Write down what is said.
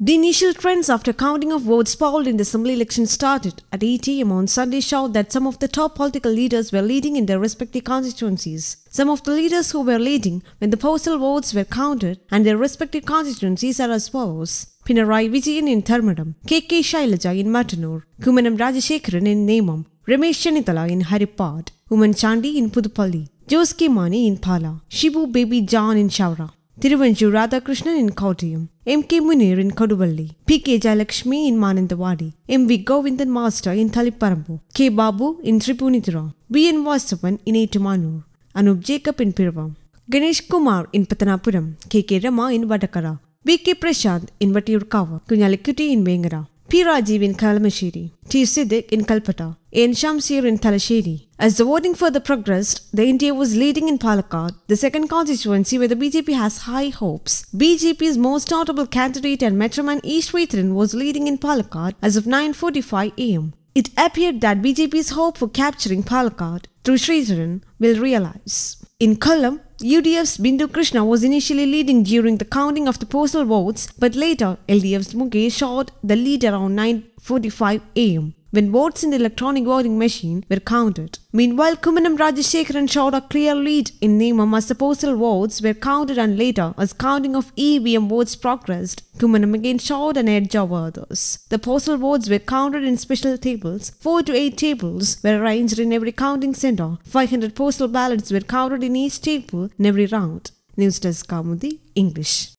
The initial trends after counting of votes polled in the assembly election started at 8 am on Sunday showed that some of the top political leaders were leading in their respective constituencies. Some of the leaders who were leading when the postal votes were counted and their respective constituencies are as follows. Pinarayi Vijayan in Thermadam, K.K. Shailaja in Matanur, Kumanam Rajashekaran in Nemam, Ramesh Chanitala in Haripad, Uman Chandi in Pudupalli, Jose Mani in Pala, Shibu Baby John in Shavra, Thiruvanju Radhakrishnan in Kottayam, M. K. Munir in Koduvalli, P. K. Jayalakshmi in Manandawadi, M. V. Govindan Master in Thaliparambu, K. Babu in tripunitra B. N. Vasavan in Etumanur, Anup Jacob in Pirvam, Ganesh Kumar in Patanapuram, K. K. Rama in Vadakara, B. K. Prashant in Vatiurkava, Kunyalikuti in vengara P. Rajiv in Kalamashiri, T. Siddiq in Calcutta, and Shamsir in Talasheri. As the voting further progressed, the NDA was leading in Palakkad, the second constituency where the BJP has high hopes. BJP's most notable candidate and metroman Ishwatran was leading in Palakkad as of 9.45 am. It appeared that BJP's hope for capturing Palakkad through Sridharan will realize. In Kollam, UDF's Bindu Krishna was initially leading during the counting of the postal votes, but later LDF's Mukesh shot the lead around 9.45 am when votes in the electronic voting machine were counted. Meanwhile, Kumanam Rajasekaran showed a clear lead in Nemam as the postal votes were counted and later, as counting of EVM votes progressed, Kumanam again showed an edge over others. The postal votes were counted in special tables. Four to eight tables were arranged in every counting center. 500 postal ballots were counted in each table in every round. News Desk Kamudi, English.